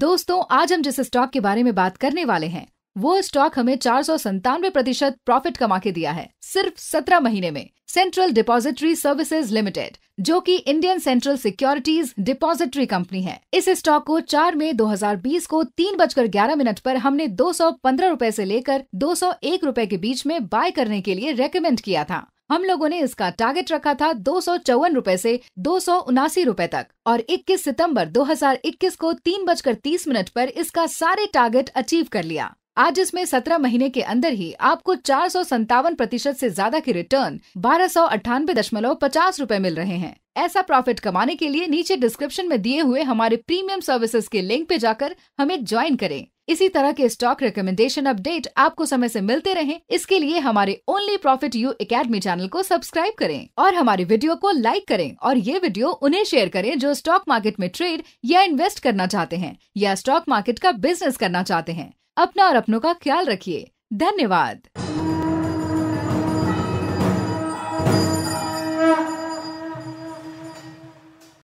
दोस्तों आज हम जिस स्टॉक के बारे में बात करने वाले हैं वो स्टॉक हमें चार सौ संतानवे प्रतिशत प्रॉफिट कमा के दिया है सिर्फ सत्रह महीने में सेंट्रल डिपॉजिटरी सर्विसेज लिमिटेड जो कि Indian central securities depository company है इस स्टॉक को 4 मई 2020 को तीन बजकर ग्यारह मिनट पर हमने दो सौ पंद्रह रूपए ऐसी लेकर दो सौ एक रूपए के बीच में बाय करने के लिए रेकमेंड किया था हम लोगों ने इसका टारगेट रखा था दो सौ चौवन रूपए ऐसी दो सौ उनासी रूपए तक और 21 सितंबर 2021 को तीन बजकर तीस मिनट पर इसका सारे टारगेट अचीव कर लिया आज इसमें 17 महीने के अंदर ही आपको चार सौ संतावन प्रतिशत ऐसी ज्यादा की रिटर्न बारह सौ अठानबे दशमलव पचास रूपए मिल रहे हैं ऐसा प्रॉफिट कमाने के लिए नीचे डिस्क्रिप्शन में दिए हुए हमारे प्रीमियम सर्विसेज के लिंक पे जाकर हमें ज्वाइन करें इसी तरह के स्टॉक रिकमेंडेशन अपडेट आपको समय से मिलते रहे इसके लिए हमारे only profit you academy channel को सब्सक्राइब करें और हमारे वीडियो को लाइक करें और ये वीडियो उन्हें शेयर करें जो स्टॉक मार्केट में ट्रेड या इन्वेस्ट करना चाहते हैं या स्टॉक मार्केट का बिजनेस करना चाहते हैं अपना और अपनों का ख्याल रखिए धन्यवाद